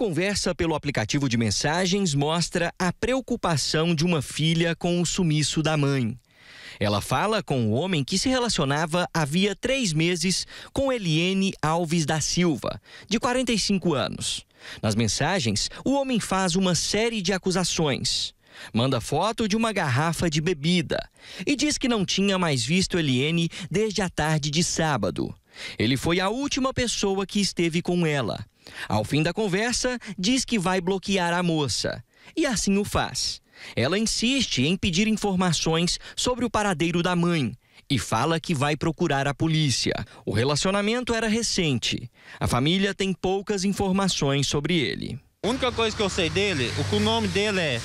Conversa pelo aplicativo de mensagens mostra a preocupação de uma filha com o sumiço da mãe. Ela fala com um homem que se relacionava havia três meses com Eliene Alves da Silva, de 45 anos. Nas mensagens, o homem faz uma série de acusações. Manda foto de uma garrafa de bebida e diz que não tinha mais visto Eliene desde a tarde de sábado. Ele foi a última pessoa que esteve com ela, ao fim da conversa, diz que vai bloquear a moça. E assim o faz. Ela insiste em pedir informações sobre o paradeiro da mãe e fala que vai procurar a polícia. O relacionamento era recente. A família tem poucas informações sobre ele. A única coisa que eu sei dele, o nome dele é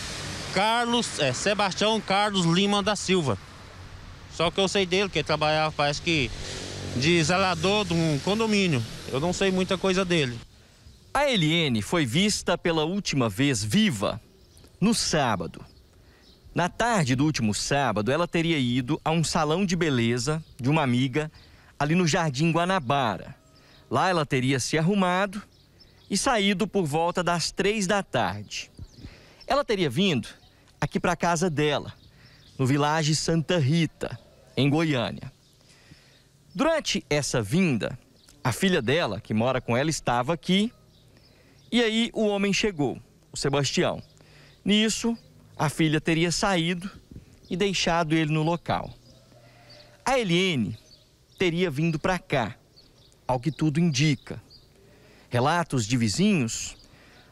Carlos, é Sebastião Carlos Lima da Silva. Só que eu sei dele, que ele trabalhava, parece que de zelador de um condomínio. Eu não sei muita coisa dele. A Eliene foi vista pela última vez viva no sábado. Na tarde do último sábado, ela teria ido a um salão de beleza de uma amiga ali no Jardim Guanabara. Lá ela teria se arrumado e saído por volta das três da tarde. Ela teria vindo aqui para a casa dela, no Vilage Santa Rita, em Goiânia. Durante essa vinda, a filha dela, que mora com ela, estava aqui e aí o homem chegou, o Sebastião. Nisso, a filha teria saído e deixado ele no local. A Eliene teria vindo para cá, ao que tudo indica. Relatos de vizinhos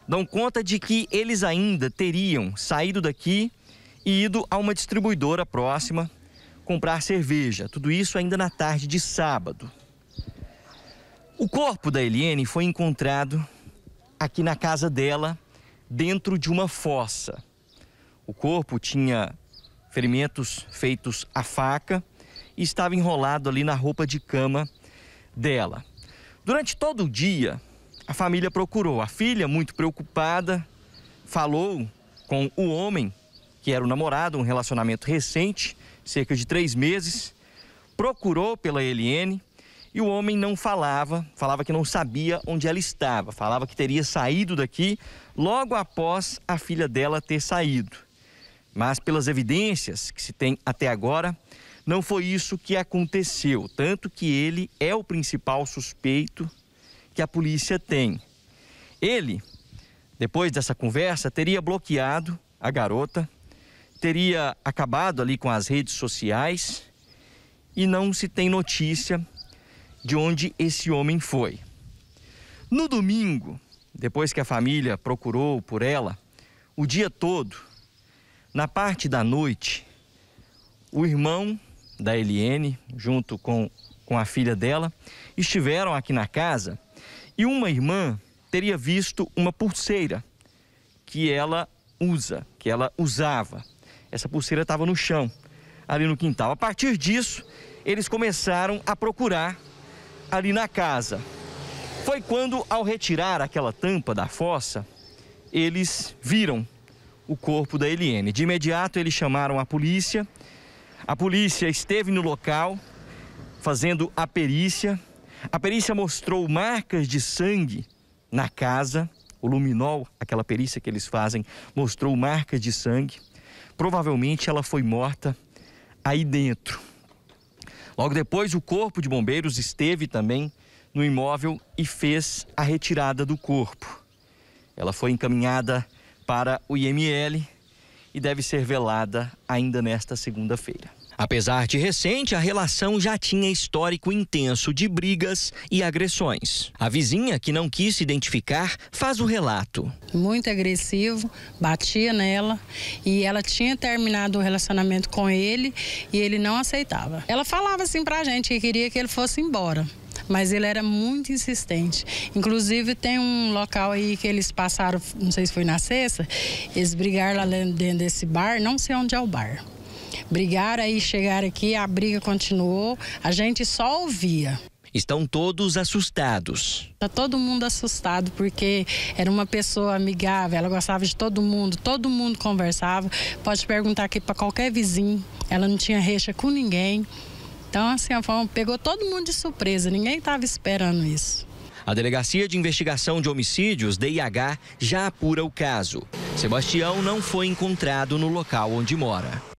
dão conta de que eles ainda teriam saído daqui e ido a uma distribuidora próxima comprar cerveja. Tudo isso ainda na tarde de sábado. O corpo da Eliene foi encontrado aqui na casa dela, dentro de uma fossa. O corpo tinha ferimentos feitos à faca e estava enrolado ali na roupa de cama dela. Durante todo o dia, a família procurou. A filha, muito preocupada, falou com o homem, que era o namorado, um relacionamento recente, cerca de três meses, procurou pela Eliene, e o homem não falava, falava que não sabia onde ela estava, falava que teria saído daqui logo após a filha dela ter saído. Mas pelas evidências que se tem até agora, não foi isso que aconteceu, tanto que ele é o principal suspeito que a polícia tem. Ele, depois dessa conversa, teria bloqueado a garota, teria acabado ali com as redes sociais e não se tem notícia de onde esse homem foi. No domingo, depois que a família procurou por ela, o dia todo, na parte da noite, o irmão da Eliene, junto com, com a filha dela, estiveram aqui na casa e uma irmã teria visto uma pulseira que ela usa, que ela usava. Essa pulseira estava no chão, ali no quintal. A partir disso, eles começaram a procurar ali na casa. Foi quando, ao retirar aquela tampa da fossa, eles viram o corpo da Eliene. De imediato, eles chamaram a polícia. A polícia esteve no local fazendo a perícia. A perícia mostrou marcas de sangue na casa. O luminol, aquela perícia que eles fazem, mostrou marcas de sangue. Provavelmente ela foi morta aí dentro. Logo depois, o Corpo de Bombeiros esteve também no imóvel e fez a retirada do corpo. Ela foi encaminhada para o IML e deve ser velada ainda nesta segunda-feira. Apesar de recente, a relação já tinha histórico intenso de brigas e agressões. A vizinha, que não quis se identificar, faz o relato. Muito agressivo, batia nela e ela tinha terminado o relacionamento com ele e ele não aceitava. Ela falava assim pra gente que queria que ele fosse embora mas ele era muito insistente. Inclusive, tem um local aí que eles passaram, não sei se foi na sexta, eles brigaram lá dentro desse bar, não sei onde é o bar brigaram aí, chegaram aqui, a briga continuou, a gente só ouvia. Estão todos assustados. Está todo mundo assustado porque era uma pessoa amigável, ela gostava de todo mundo, todo mundo conversava. Pode perguntar aqui para qualquer vizinho, ela não tinha recha com ninguém. Então, assim, a pegou todo mundo de surpresa, ninguém estava esperando isso. A Delegacia de Investigação de Homicídios, DIH, já apura o caso. Sebastião não foi encontrado no local onde mora.